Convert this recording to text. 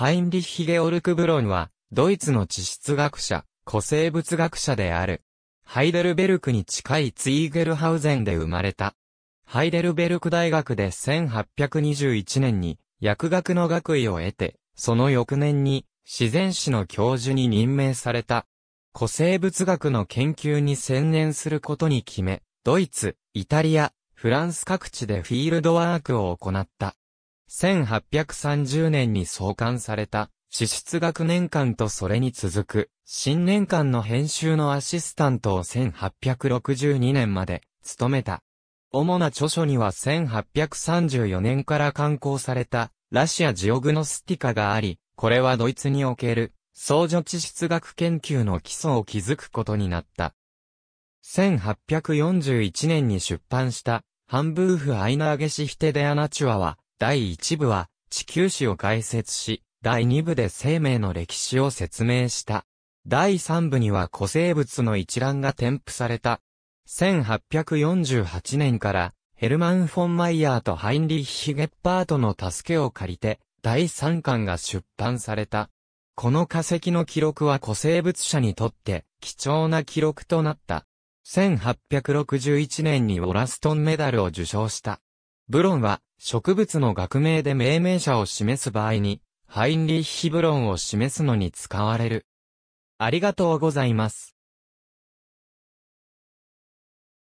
ハインリッヒ・ゲオルク・ブロンは、ドイツの地質学者、古生物学者である。ハイデルベルクに近いツイーゲルハウゼンで生まれた。ハイデルベルク大学で1821年に薬学の学位を得て、その翌年に自然史の教授に任命された。古生物学の研究に専念することに決め、ドイツ、イタリア、フランス各地でフィールドワークを行った。1830年に創刊された、支出学年間とそれに続く、新年間の編集のアシスタントを1862年まで、務めた。主な著書には1834年から刊行された、ラシアジオグノスティカがあり、これはドイツにおける、創女地質学研究の基礎を築くことになった。1841年に出版した、ハンブーフ・アイナーゲシヒテデアナチュアは、第1部は、地球史を解説し、第2部で生命の歴史を説明した。第3部には古生物の一覧が添付された。1848年から、ヘルマン・フォンマイヤーとハインリッヒ・ゲッパートの助けを借りて、第3巻が出版された。この化石の記録は古生物者にとって貴重な記録となった。1861年にウォラストンメダルを受賞した。ブロンは植物の学名で命名者を示す場合に、ハインリッヒブロンを示すのに使われる。ありがとうございます。